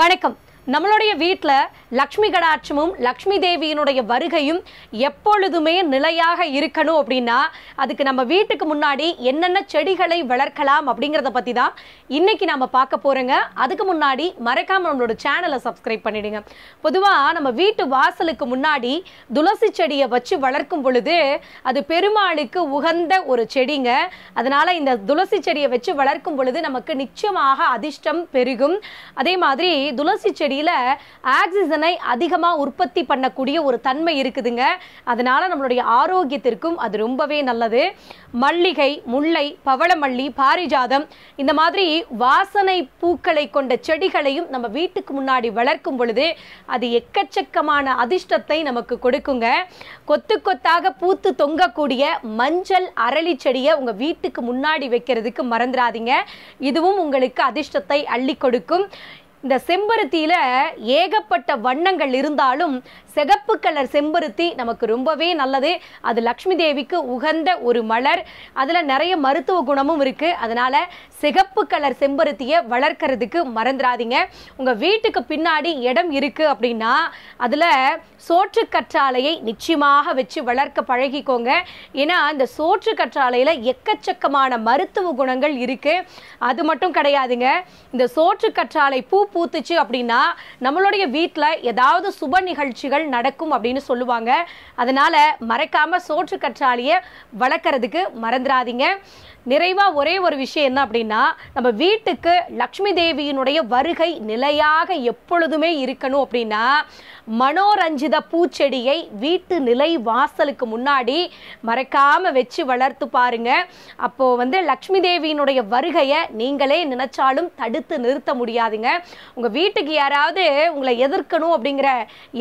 வணக்கம் நம்மளுடைய வீட்டில் லக்ஷ்மி கடாட்சமும் லக்ஷ்மி தேவியினுடைய வருகையும் எப்பொழுதுமே நிலையாக இருக்கணும் அப்படின்னா அதுக்கு நம்ம வீட்டுக்கு முன்னாடி என்னென்ன செடிகளை வளர்க்கலாம் அப்படிங்கிறத பற்றி தான் இன்னைக்கு நாம் பார்க்க போகிறோங்க அதுக்கு முன்னாடி மறக்காமல் நம்மளோட சேனலை சப்ஸ்கிரைப் பண்ணிடுங்க பொதுவாக நம்ம வீட்டு வாசலுக்கு முன்னாடி துளசி செடியை வச்சு வளர்க்கும் பொழுது அது பெருமாளுக்கு உகந்த ஒரு செடிங்க அதனால் இந்த துளசி செடியை வச்சு வளர்க்கும் பொழுது நமக்கு நிச்சயமாக அதிர்ஷ்டம் பெருகும் அதே மாதிரி துளசி செடி பகுதியில் ஆக்சிஜனை அதிகமாக உற்பத்தி பண்ணக்கூடிய ஒரு தன்மை இருக்குதுங்க அதனால் நம்மளுடைய ஆரோக்கியத்திற்கும் அது ரொம்பவே நல்லது மல்லிகை முல்லை பவளமல்லி பாரிஜாதம் இந்த மாதிரி வாசனை பூக்களை கொண்ட செடிகளையும் நம்ம வீட்டுக்கு முன்னாடி வளர்க்கும் பொழுது அது எக்கச்சக்கமான அதிர்ஷ்டத்தை நமக்கு கொடுக்குங்க கொத்து கொத்தாக பூத்து தொங்கக்கூடிய மஞ்சள் அரளி செடியை உங்கள் வீட்டுக்கு முன்னாடி வைக்கிறதுக்கு மறந்துடாதீங்க இதுவும் உங்களுக்கு அதிர்ஷ்டத்தை அள்ளி கொடுக்கும் இந்த செம்பருத்தியில ஏகப்பட்ட வண்ணங்கள் இருந்தாலும் சிகப்பு கலர் செம்பருத்தி நமக்கு ரொம்பவே நல்லது அது லக்ஷ்மி தேவிக்கு உகந்த ஒரு மலர் அதில் நிறைய மருத்துவ குணமும் இருக்குது அதனால் சிகப்பு கலர் செம்பருத்தியை வளர்க்கறதுக்கு மறந்துடாதீங்க உங்கள் வீட்டுக்கு பின்னாடி இடம் இருக்குது அப்படின்னா அதில் சோற்று கற்றாலையை நிச்சயமாக வச்சு வளர்க்க பழகிக்கோங்க ஏன்னா இந்த சோற்று கற்றாலையில எக்கச்சக்கமான மருத்துவ குணங்கள் இருக்குது அது மட்டும் கிடையாதுங்க இந்த சோற்று கற்றாலை பூ பூத்துச்சு அப்படின்னா நம்மளுடைய வீட்டில் ஏதாவது சுப நிகழ்ச்சிகள் நடக்கும் அப்படின்னு சொல்லுவாங்க அதனால் மறக்காமல் சோற்று கற்றாலியை வளர்க்குறதுக்கு மறந்துடாதீங்க நிறைவாக ஒரே ஒரு விஷயம் என்ன அப்படின்னா நம்ம வீட்டுக்கு லக்ஷ்மி தேவியினுடைய வருகை நிலையாக எப்பொழுதுமே இருக்கணும் அப்படின்னா மனோரஞ்சித பூச்செடியை வீட்டு நிலை வாசலுக்கு முன்னாடி மறைக்காமல் வச்சு வளர்த்து பாருங்க அப்போது வந்து லக்ஷ்மி தேவியினுடைய வருகையை நீங்களே நினைச்சாலும் தடுத்து நிறுத்த முடியாதுங்க உங்கள் வீட்டுக்கு யாராவது உங்களை எதிர்க்கணும் அப்படிங்கிற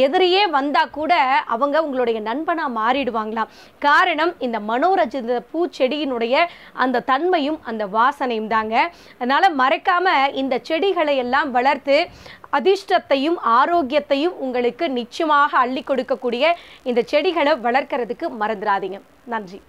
எதிரியே வந்தால் கூட அவங்க உங்களுடைய நண்பனாக மாறிடுவாங்களாம் காரணம் இந்த மனோரஜித பூச்செடியினுடைய அந்த தன்மையும் அந்த வாசனையும் தாங்க அதனால் மறக்காமல் இந்த செடிகளை எல்லாம் வளர்த்து அதிர்ஷ்டத்தையும் ஆரோக்கியத்தையும் உங்களுக்கு நிச்சயமாக அள்ளி கொடுக்கக்கூடிய இந்த செடிகளை வளர்க்கறதுக்கு மறந்துடாதீங்க நன்றி